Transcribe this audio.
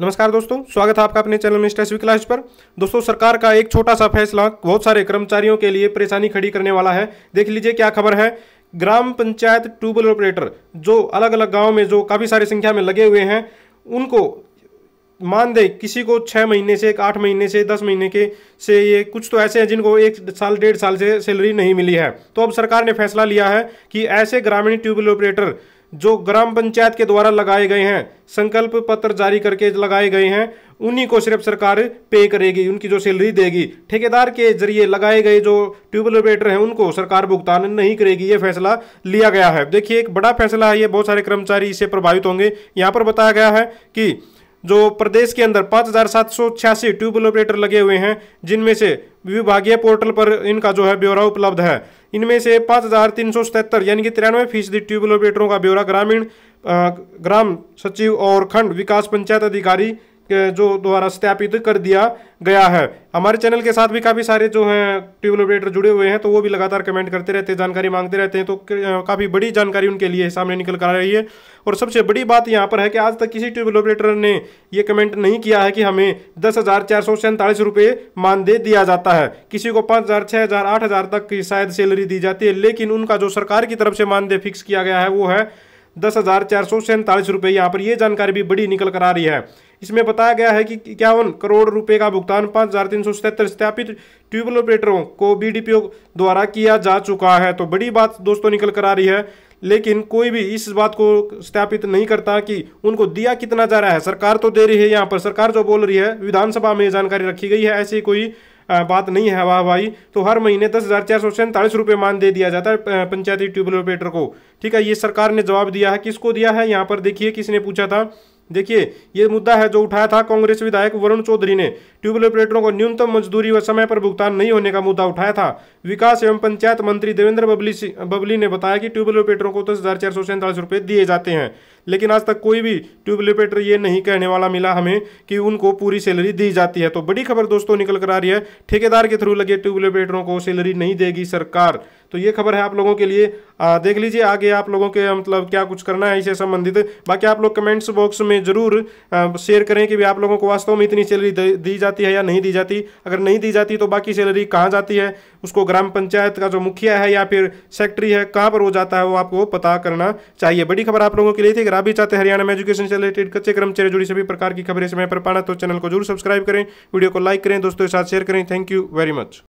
नमस्कार दोस्तों स्वागत है आपका अपने चैनल मिस्टर एस क्लास पर दोस्तों सरकार का एक छोटा सा फैसला बहुत सारे कर्मचारियों के लिए परेशानी खड़ी करने वाला है देख लीजिए क्या खबर है ग्राम पंचायत ट्यूबवेल ऑपरेटर जो अलग अलग गाँव में जो काफ़ी सारी संख्या में लगे हुए हैं उनको मान दे किसी को छः महीने से एक आठ महीने से दस महीने के से ये कुछ तो ऐसे हैं जिनको एक साल डेढ़ साल से सैलरी नहीं मिली है तो अब सरकार ने फैसला लिया है कि ऐसे ग्रामीण ट्यूबवेल ऑपरेटर जो ग्राम पंचायत के द्वारा लगाए गए हैं संकल्प पत्र जारी करके लगाए गए हैं उन्हीं को सिर्फ सरकार पे करेगी उनकी जो सैलरी देगी ठेकेदार के जरिए लगाए गए जो ट्यूबवेल ऑपरेटर हैं उनको सरकार भुगतान नहीं करेगी ये फैसला लिया गया है देखिए एक बड़ा फैसला है ये बहुत सारे कर्मचारी इससे प्रभावित होंगे यहाँ पर बताया गया है कि जो प्रदेश के अंदर पाँच हज़ार सात सौ छियासी ट्यूबवेल ऑपरेटर लगे हुए हैं जिनमें से विभागीय पोर्टल पर इनका जो है ब्यौरा उपलब्ध है इनमें से पाँच हज़ार तीन सौ सतहत्तर यानी कि तिरानवे फीसदी ट्यूबवेल ऑपरेटरों का ब्यौरा ग्रामीण ग्राम सचिव और खंड विकास पंचायत अधिकारी जो द्वारा सत्यापित कर दिया गया है हमारे चैनल के साथ भी काफ़ी सारे जो हैं ट्यूबल ऑपरेटर जुड़े हुए हैं तो वो भी लगातार कमेंट करते रहते हैं जानकारी मांगते रहते हैं तो काफ़ी बड़ी जानकारी उनके लिए सामने निकल कर आ रही है और सबसे बड़ी बात यहाँ पर है कि आज तक किसी ट्यूबल ऑपरेटर ने ये कमेंट नहीं किया है कि हमें दस हज़ार चार सौ सैंतालीस रुपये मानदेय दिया जाता है किसी को पाँच हज़ार छः हज़ार आठ हज़ार तक की शायद सैलरी दी जाती है लेकिन उनका जो सरकार की तरफ से मानदेय फिक्स किया गया है वो है दस हज़ार चार सौ सैंतालीस रुपये यहाँ पर यह जानकारी भी बड़ी निकल कर आ रही है इसमें बताया गया है कि इक्यावन करोड़ रुपए का भुगतान पाँच हज़ार तीन सौ सतहत्तर स्थापित ट्यूबवेल ऑपरेटरों को बीडीपीओ द्वारा किया जा चुका है तो बड़ी बात दोस्तों निकल कर आ रही है लेकिन कोई भी इस बात को स्थापित नहीं करता कि उनको दिया कितना जा रहा है सरकार तो दे रही है यहाँ पर सरकार जो बोल रही है विधानसभा में जानकारी रखी गई है ऐसी कोई बात नहीं है वाह भाई तो हर महीने दस हज़ार चार सौ सैंतालीस रुपये मान दे दिया जाता है पंचायती ट्यूबवेल ऑपरेटर को ठीक है ये सरकार ने जवाब दिया है किसको दिया है यहाँ पर देखिए किसने पूछा था देखिए ये मुद्दा है जो उठाया था कांग्रेस विधायक वरुण चौधरी ने ट्यूबवेल ऑपरेटरों को न्यूनतम मजदूरी व समय पर भुगतान नहीं होने का मुद्दा उठाया था विकास एवं पंचायत मंत्री देवेंद्र बबली बबली ने बताया कि ट्यूबवेल ऑपरेटरों को दस हज़ार चार रुपये दिए जाते हैं लेकिन आज तक कोई भी ट्यूबवेल ऑपरेटर ये नहीं कहने वाला मिला हमें कि उनको पूरी सैलरी दी जाती है तो बड़ी खबर दोस्तों निकल कर आ रही है ठेकेदार के थ्रू लगे ट्यूबवेल ऑपरेटरों को सैलरी नहीं देगी सरकार तो ये खबर है आप लोगों के लिए आ, देख लीजिए आगे आप लोगों के मतलब क्या कुछ करना है इसे संबंधित बाकी आप लोग कमेंट्स बॉक्स में जरूर शेयर करें कि भी आप लोगों को वास्तव में इतनी सैलरी दी जाती है या नहीं दी जाती अगर नहीं दी जाती तो बाकी सैलरी कहाँ जाती है उसको ग्राम पंचायत का जो मुखिया है या फिर सेक्रेटरी है कहाँ पर वो जाता है वो आपको पता करना चाहिए बड़ी खबर आप लोगों के लिए थी अगर आप भी चाहते हैं हरियाणा में एजुकेशन से रिलेटेड कच्चे कर्मचारी जुड़ी सभी प्रकार की खबरें समय पर पाना तो चैनल को जरूर सब्सक्राइब करें वीडियो को लाइक करें दोस्तों के साथ शेयर करें थैंक यू वेरी मच